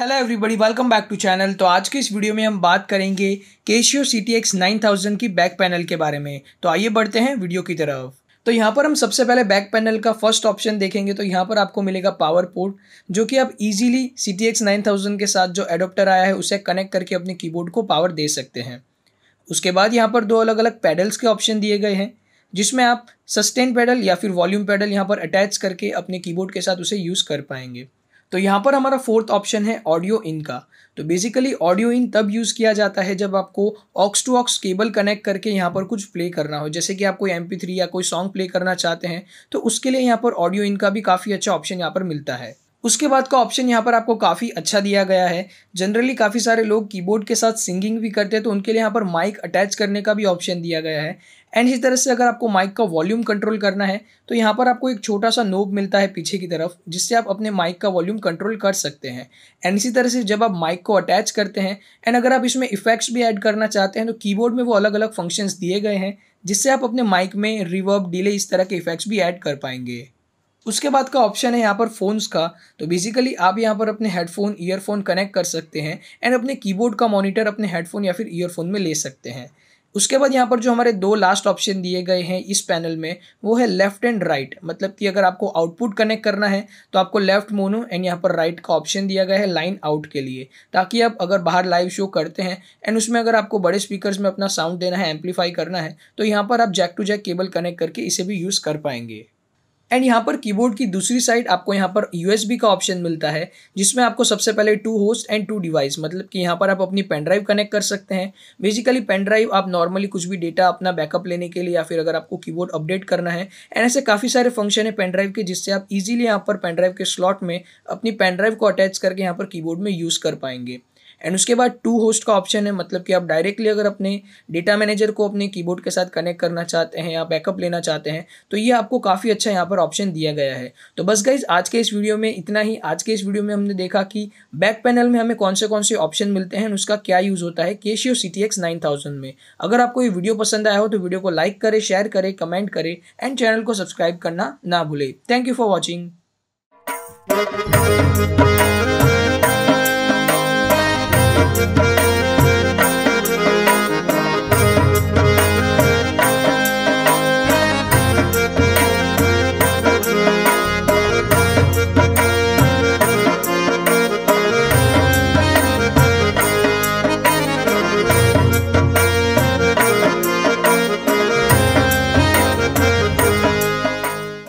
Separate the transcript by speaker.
Speaker 1: hello everybody welcome back to channel तो आज के इस वीडियो में हम बात करेंगे Casio C T X nine thousand की बैक पैनल के बारे में तो आइए बढ़ते हैं वीडियो की तरफ तो यहाँ पर हम सबसे पहले बैक पैनल का फर्स्ट ऑप्शन देखेंगे तो यहाँ पर आपको मिलेगा पावर पोर्ट जो कि आप easily C T X nine thousand के साथ जो एडोप्टर आया है उसे कनेक्ट करके अपने कीबोर्ड को पावर दे सकते हैं उसके बाद यहाँ पर दो अलग अलग पैडल्स के ऑप्शन दिए गए हैं जिसमें आप सस्टेन पैडल या फिर वॉल्यूम पैडल यहाँ पर अटैच करके अपने कीबोर्ड के साथ उसे यूज़ कर पाएंगे तो यहाँ पर हमारा फोर्थ ऑप्शन है ऑडियो इन का तो बेसिकली ऑडियो इन तब यूज़ किया जाता है जब आपको aux to aux cable connect करके यहाँ पर कुछ प्ले करना हो जैसे कि आप कोई एम या कोई सॉन्ग प्ले करना चाहते हैं तो उसके लिए यहाँ पर ऑडियो इन का भी काफ़ी अच्छा ऑप्शन यहाँ पर मिलता है उसके बाद का ऑप्शन यहाँ पर आपको काफ़ी अच्छा दिया गया है जनरली काफ़ी सारे लोग कीबोर्ड के साथ सिंगिंग भी करते हैं तो उनके लिए यहाँ पर माइक अटैच करने का भी ऑप्शन दिया गया है एंड इसी तरह से अगर आपको माइक का वॉल्यूम कंट्रोल करना है तो यहाँ पर आपको एक छोटा सा नोब मिलता है पीछे की तरफ जिससे आप अपने माइक का वॉल्यूम कंट्रोल कर सकते हैं एंड इसी तरह से जब आप माइक को अटैच करते हैं एंड अगर आप इसमें इफेक्ट्स भी ऐड करना चाहते हैं तो कीबोर्ड में वो अलग अलग फंक्शंस दिए गए हैं जिससे आप अपने माइक में रिवर्ब डिले इस तरह के इफेक्ट्स भी ऐड कर पाएंगे उसके बाद का ऑप्शन है यहाँ पर फ़ोन्स का तो बेसिकली आप यहाँ पर अपने हेडफोन ईयरफोन कनेक्ट कर सकते हैं एंड अपने कीबोर्ड का मॉनिटर अपने हेडफोन या फिर ईयरफोन में ले सकते हैं उसके बाद यहाँ पर जो हमारे दो लास्ट ऑप्शन दिए गए हैं इस पैनल में वो है लेफ्ट एंड राइट मतलब कि अगर आपको आउटपुट कनेक्ट करना है तो आपको लेफ्ट मोनो एंड यहाँ पर राइट का ऑप्शन दिया गया है लाइन आउट के लिए ताकि आप अगर बाहर लाइव शो करते हैं एंड उसमें अगर आपको बड़े स्पीकर में अपना साउंड देना है एम्पलीफाई करना है तो यहाँ पर आप jack to jack cable connect करके इसे भी यूज़ कर पाएंगे एंड यहाँ पर कीबोर्ड की दूसरी साइड आपको यहाँ पर यूएसबी का ऑप्शन मिलता है जिसमें आपको सबसे पहले to host and to device मतलब कि यहाँ पर आप अपनी पेन ड्राइव कनेक्ट कर सकते हैं बेसिकली पेन ड्राइव आप नॉर्मली कुछ भी डेटा अपना बैकअप लेने के लिए या फिर अगर आपको कीबोर्ड अपडेट करना है एंड ऐसे काफ़ी सारे फंक्शन है पेन ड्राइव के जिससे आप ईजिली यहाँ पर पेन ड्राइव के स्लॉट में अपनी पेन ड्राइव को अटैच करके यहाँ पर कीबोर्ड में यूज़ कर पाएंगे एंड उसके बाद टू होस्ट का ऑप्शन है मतलब कि आप डायरेक्टली अगर अपने डेटा मैनेजर को अपने कीबोर्ड के साथ कनेक्ट करना चाहते हैं या बैकअप लेना चाहते हैं तो ये आपको काफ़ी अच्छा यहाँ पर ऑप्शन दिया गया है तो बस गाइज आज के इस वीडियो में इतना ही आज के इस वीडियो में हमने देखा कि बैक पैनल में हमें कौन से कौन से ऑप्शन मिलते हैं उसका क्या यूज़ होता है Casio C T X nine thousand में अगर आपको ये वीडियो पसंद आया हो तो वीडियो को लाइक करें शेयर करें कमेंट करें एंड चैनल को सब्सक्राइब करना ना भूलें थैंक यू फॉर वॉचिंग